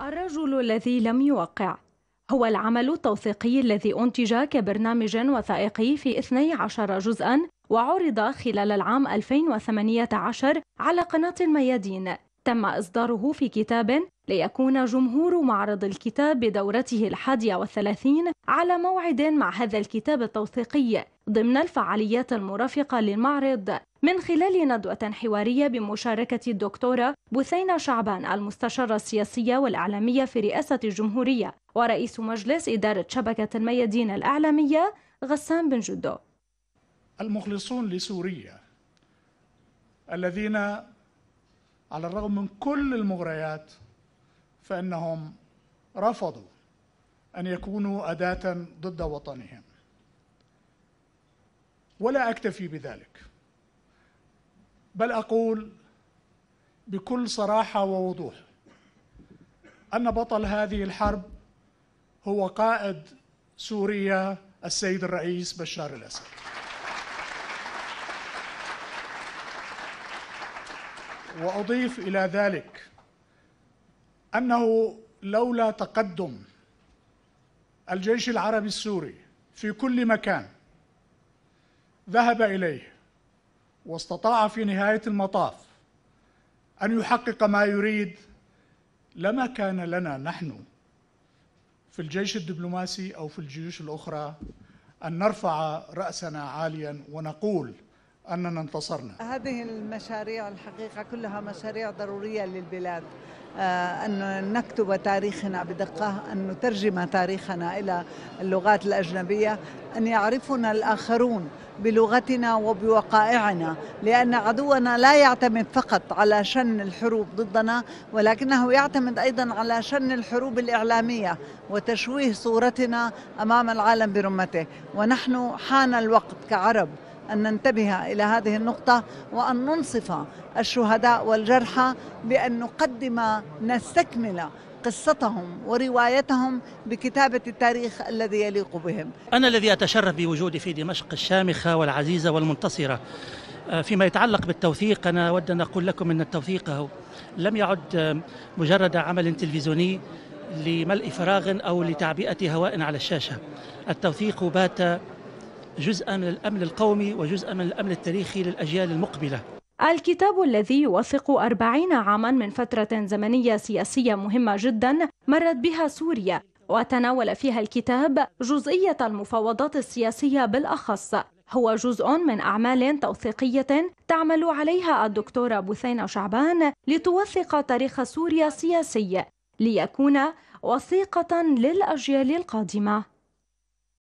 الرجل الذي لم يوقع هو العمل التوثيقي الذي أنتج كبرنامج وثائقي في 12 جزءا وعرض خلال العام 2018 على قناة الميادين تم إصداره في كتاب ليكون جمهور معرض الكتاب بدورته الحادية والثلاثين على موعد مع هذا الكتاب التوثيقي ضمن الفعاليات المرافقة للمعرض من خلال ندوة حوارية بمشاركة الدكتورة بثينة شعبان المستشارة السياسية والإعلامية في رئاسة الجمهورية ورئيس مجلس إدارة شبكة الميادين الإعلامية غسان بن جدو المخلصون لسوريا الذين على الرغم من كل المغريات فانهم رفضوا ان يكونوا اداه ضد وطنهم ولا اكتفي بذلك بل اقول بكل صراحه ووضوح ان بطل هذه الحرب هو قائد سوريا السيد الرئيس بشار الاسد واضيف الى ذلك انه لولا تقدم الجيش العربي السوري في كل مكان ذهب اليه واستطاع في نهايه المطاف ان يحقق ما يريد لما كان لنا نحن في الجيش الدبلوماسي او في الجيوش الاخرى ان نرفع راسنا عاليا ونقول أننا انتصرنا هذه المشاريع الحقيقة كلها مشاريع ضرورية للبلاد آه، أن نكتب تاريخنا بدقة أن نترجم تاريخنا إلى اللغات الأجنبية أن يعرفنا الآخرون بلغتنا وبوقائعنا لأن عدونا لا يعتمد فقط على شن الحروب ضدنا ولكنه يعتمد أيضا على شن الحروب الإعلامية وتشويه صورتنا أمام العالم برمته ونحن حان الوقت كعرب أن ننتبه إلى هذه النقطة وأن ننصف الشهداء والجرحى بأن نقدم نستكمل قصتهم وروايتهم بكتابة التاريخ الذي يليق بهم أنا الذي أتشرف بوجودي في دمشق الشامخة والعزيزة والمنتصرة آه، فيما يتعلق بالتوثيق أنا أود أن أقول لكم أن التوثيق لم يعد آه، مجرد عمل تلفزيوني لملء فراغ أو لتعبئة هواء على الشاشة التوثيق بات جزءا من الأمن القومي وجزءا من الأمن التاريخي للأجيال المقبلة الكتاب الذي يوثق أربعين عاما من فترة زمنية سياسية مهمة جدا مرت بها سوريا وتناول فيها الكتاب جزئية المفاوضات السياسية بالأخص هو جزء من أعمال توثيقية تعمل عليها الدكتورة بثينة شعبان لتوثق تاريخ سوريا السياسي ليكون وثيقة للأجيال القادمة